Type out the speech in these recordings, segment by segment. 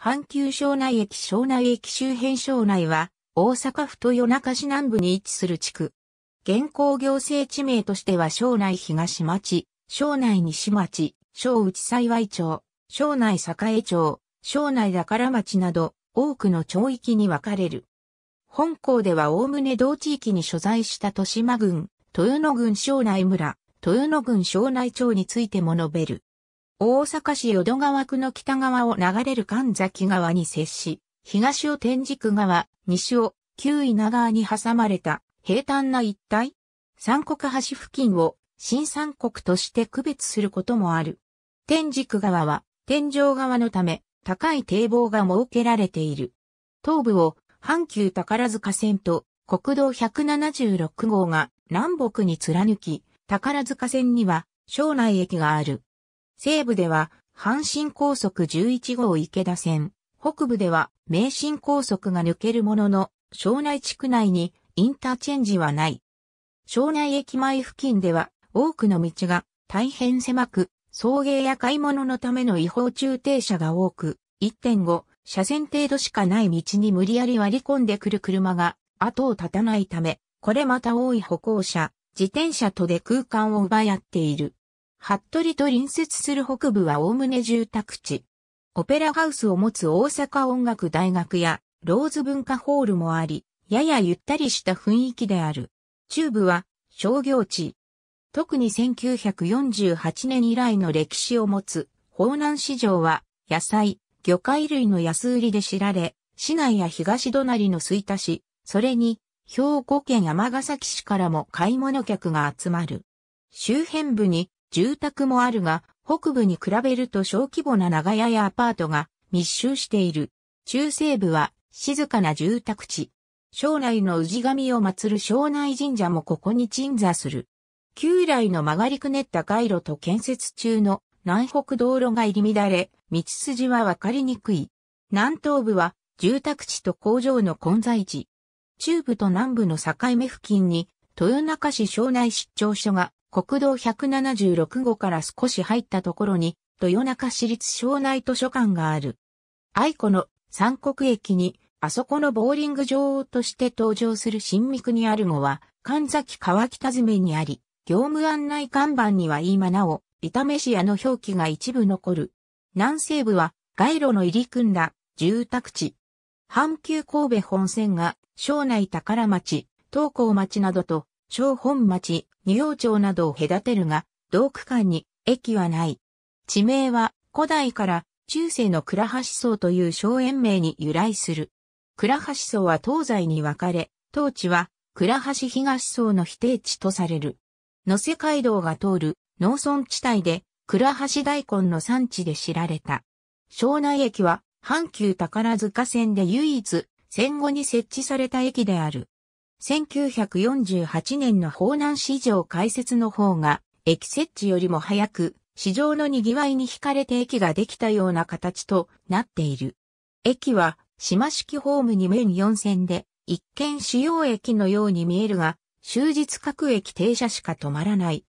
阪急庄内駅庄内駅周辺庄内は、大阪府豊中市南部に位置する地区。現行行政地名としては庄内東町、庄内西町、庄内幸町、庄内栄町、庄内宝町など、多くの町域に分かれる。本校では概ね同地域に所在した豊島郡、豊野郡庄内村、豊野郡庄内町についても述べる。大阪市淀川区の北側を流れる神崎川に接し、東を天竺川、西を旧稲川に挟まれた平坦な一帯三国橋付近を新三国として区別することもある。天竺川は天井側のため高い堤防が設けられている。東部を阪急宝塚線と国道176号が南北に貫き、宝塚線には庄内駅がある。西部では阪神高速11号池田線、北部では名神高速が抜けるものの、庄内地区内にインターチェンジはない。庄内駅前付近では多くの道が大変狭く、送迎や買い物のための違法駐停車が多く、1.5車線程度しかない道に無理やり割り込んでくる車が後を絶たないため、これまた多い歩行者、自転車とで空間を奪い合っている。服部と隣接する北部は概ね住宅地。オペラハウスを持つ大阪音楽大学やローズ文化ホールもあり、ややゆったりした雰囲気である。中部は商業地。特に1948年以来の歴史を持つ、宝南市場は野菜、魚介類の安売りで知られ、市内や東隣の水田市、それに兵庫県ヶ崎市からも買い物客が集まる。周辺部に住宅もあるが、北部に比べると小規模な長屋やアパートが密集している。中西部は静かな住宅地。将来の氏神を祀る庄内神社もここに鎮座する。旧来の曲がりくねった街路と建設中の南北道路が入り乱れ、道筋はわかりにくい。南東部は住宅地と工場の混在地。中部と南部の境目付近に豊中市庄内出張所が国道176号から少し入ったところに、豊中市立省内図書館がある。愛子の三国駅に、あそこのボーリング場として登場する新三国あるもは、神崎川北詰にあり、業務案内看板には今なお、板飯屋の表記が一部残る。南西部は、街路の入り組んだ住宅地。阪急神戸本線が、庄内宝町、東高町などと小本町、二陽町などを隔てるが、同区間に駅はない。地名は古代から中世の倉橋荘という荘園名に由来する。倉橋荘は東西に分かれ、当地は倉橋東荘の否定地とされる。野瀬街道が通る農村地帯で倉橋大根の産地で知られた。庄内駅は阪急宝塚線で唯一戦後に設置された駅である。1948年の法南市場開設の方が、駅設置よりも早く、市場の賑わいに惹かれて駅ができたような形となっている。駅は、島式ホームに面4線で、一見主要駅のように見えるが、終日各駅停車しか止まらない。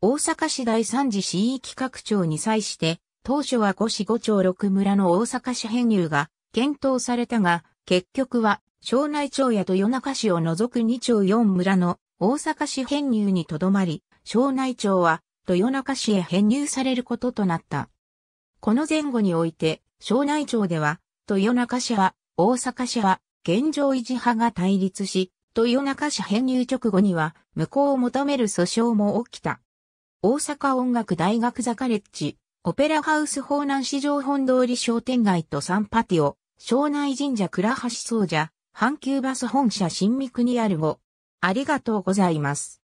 大阪市第3次市域拡張に際して、当初は5市5町6村の大阪市編入が検討されたが、結局は庄内町や豊中市を除く2町4村の大阪市編入にとどまり、庄内町は豊中市へ編入されることとなった。この前後において、庄内町では、豊中市は、大阪市は、現状維持派が対立し、豊中市編入直後には、無効を求める訴訟も起きた。大阪音楽大学ザカレッジ、オペラハウス方南市場本通り商店街とサンパティオ、庄内神社倉橋総社、阪急バス本社新三区にあるご。ありがとうございます。